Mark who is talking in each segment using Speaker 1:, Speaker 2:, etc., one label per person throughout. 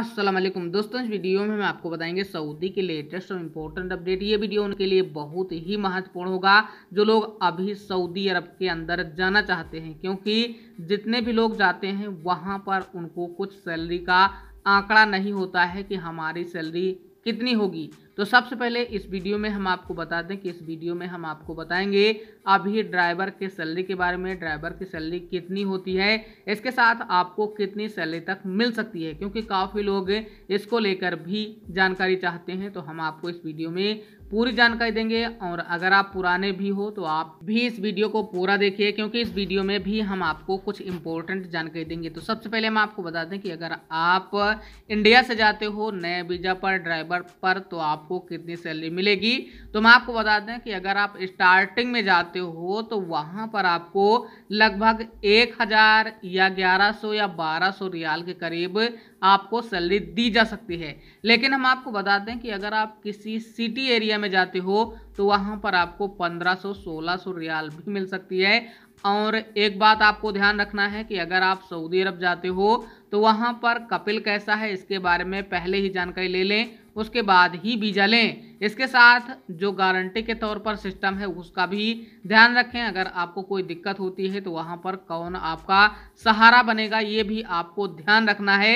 Speaker 1: अस्सलाम वालेकुम दोस्तों इस वीडियो में हम आपको बताएंगे सऊदी के लेटेस्ट और इम्पोर्टेंट अपडेट ये वीडियो उनके लिए बहुत ही महत्वपूर्ण होगा जो लोग अभी सऊदी अरब के अंदर जाना चाहते हैं क्योंकि जितने भी लोग जाते हैं वहाँ पर उनको कुछ सैलरी का आंकड़ा नहीं होता है कि हमारी सैलरी कितनी होगी तो सबसे पहले इस वीडियो में हम आपको बता दें कि इस वीडियो में हम आपको बताएंगे अभी ड्राइवर के सैलरी के बारे में ड्राइवर की सैलरी कितनी होती है इसके साथ आपको कितनी सैलरी तक मिल सकती है क्योंकि काफ़ी लोग इसको लेकर भी जानकारी चाहते हैं तो हम आपको इस वीडियो में पूरी जानकारी देंगे और अगर आप पुराने भी हो तो आप भी इस वीडियो को पूरा देखिए क्योंकि इस वीडियो में भी हम आपको कुछ इंपॉर्टेंट जानकारी देंगे तो सबसे पहले हम आपको बता दें कि अगर आप इंडिया से जाते हो नए वीज़ा पर ड्राइवर पर तो आपको कितनी सैलरी मिलेगी तो हम आपको बता दें कि अगर आप स्टार्टिंग में जाते हो तो वहाँ पर आपको लगभग एक हज़ार या ग्यारह सौ या बारह सौ रियाल के करीब आपको सैलरी दी जा सकती है लेकिन हम आपको बता दें कि अगर आप किसी सिटी एरिया में जाते हो तो वहाँ पर आपको 1500 1600 रियाल भी मिल सकती है और एक बात आपको ध्यान रखना है कि अगर आप सऊदी अरब जाते हो तो वहाँ पर कपिल कैसा है इसके बारे में पहले ही जानकारी ले लें उसके बाद ही वीज़ा लें इसके साथ जो गारंटी के तौर पर सिस्टम है उसका भी ध्यान रखें अगर आपको कोई दिक्कत होती है तो वहाँ पर कौन आपका सहारा बनेगा ये भी आपको ध्यान रखना है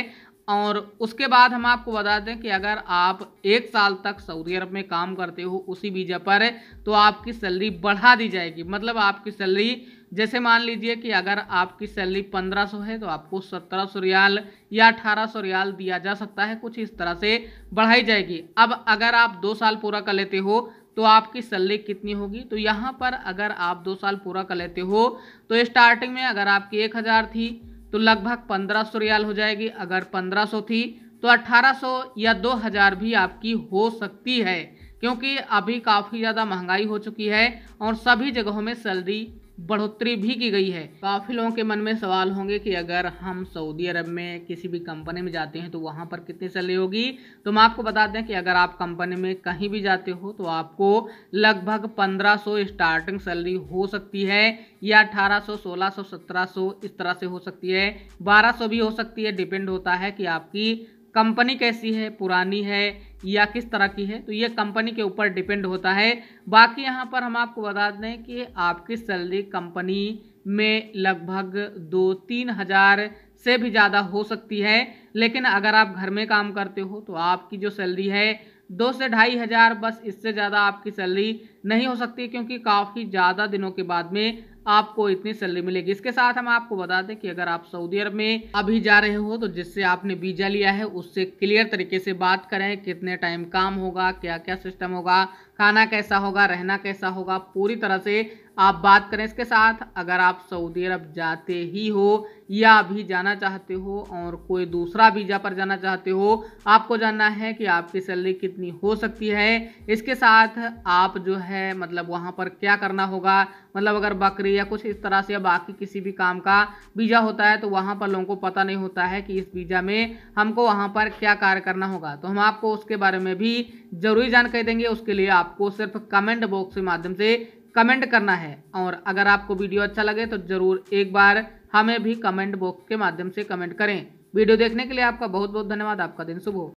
Speaker 1: और उसके बाद हम आपको बता दें कि अगर आप एक साल तक सऊदी अरब में काम करते हो उसी वीज़ा पर तो आपकी सैलरी बढ़ा दी जाएगी मतलब आपकी सैलरी जैसे मान लीजिए कि अगर आपकी सैलरी 1500 है तो आपको 1700 रियाल या 1800 रियाल दिया जा सकता है कुछ इस तरह से बढ़ाई जाएगी अब अगर आप दो साल पूरा कर लेते हो तो आपकी सैलरी कितनी होगी तो यहाँ पर अगर आप दो साल पूरा कर लेते हो तो स्टार्टिंग में अगर आपकी एक हज़ार थी तो लगभग 1500 रियाल हो जाएगी अगर 1500 थी तो 1800 या 2000 भी आपकी हो सकती है क्योंकि अभी काफ़ी ज़्यादा महंगाई हो चुकी है और सभी जगहों में सैलरी बढ़ोतरी भी की गई है काफ़ी लोगों के मन में सवाल होंगे कि अगर हम सऊदी अरब में किसी भी कंपनी में जाते हैं तो वहाँ पर कितनी सैलरी होगी तो हम आपको बता दें कि अगर आप कंपनी में कहीं भी जाते हो तो आपको लगभग 1500 स्टार्टिंग सैलरी हो सकती है या 1800, 1600, 1700 इस तरह से हो सकती है 1200 भी हो सकती है डिपेंड होता है कि आपकी कंपनी कैसी है पुरानी है या किस तरह की है तो ये कंपनी के ऊपर डिपेंड होता है बाकी यहाँ पर हम आपको बता दें कि आपकी सैलरी कंपनी में लगभग दो तीन हज़ार से भी ज़्यादा हो सकती है लेकिन अगर आप घर में काम करते हो तो आपकी जो सैलरी है दो से ढाई हज़ार बस इससे ज़्यादा आपकी सैलरी नहीं हो सकती क्योंकि काफ़ी ज़्यादा दिनों के बाद में आपको इतनी सैलरी मिलेगी इसके साथ हम आपको बता दें कि अगर आप सऊदी अरब में अभी जा रहे हो तो जिससे आपने वीजा लिया है उससे क्लियर तरीके से बात करें कितने टाइम काम होगा क्या क्या सिस्टम होगा खाना कैसा होगा रहना कैसा होगा पूरी तरह से आप बात करें इसके साथ अगर आप सऊदी अरब जाते ही हो या अभी जाना चाहते हो और कोई दूसरा वीज़ा पर जाना चाहते हो आपको जानना है कि आपकी सैलरी कितनी हो सकती है इसके साथ आप जो है मतलब वहाँ पर क्या करना होगा मतलब अगर बकरी या कुछ इस तरह से या बाकी किसी भी काम का वीज़ा होता है तो वहाँ पर लोगों को पता नहीं होता है कि इस वीज़ा में हमको वहाँ पर क्या कार्य करना होगा तो हम आपको उसके बारे में भी ज़रूरी जानकारी देंगे उसके लिए आपको सिर्फ कमेंट बॉक्स के माध्यम से कमेंट करना है और अगर आपको वीडियो अच्छा लगे तो ज़रूर एक बार हमें भी कमेंट बॉक्स के माध्यम से कमेंट करें वीडियो देखने के लिए आपका बहुत बहुत धन्यवाद आपका दिन शुभ हो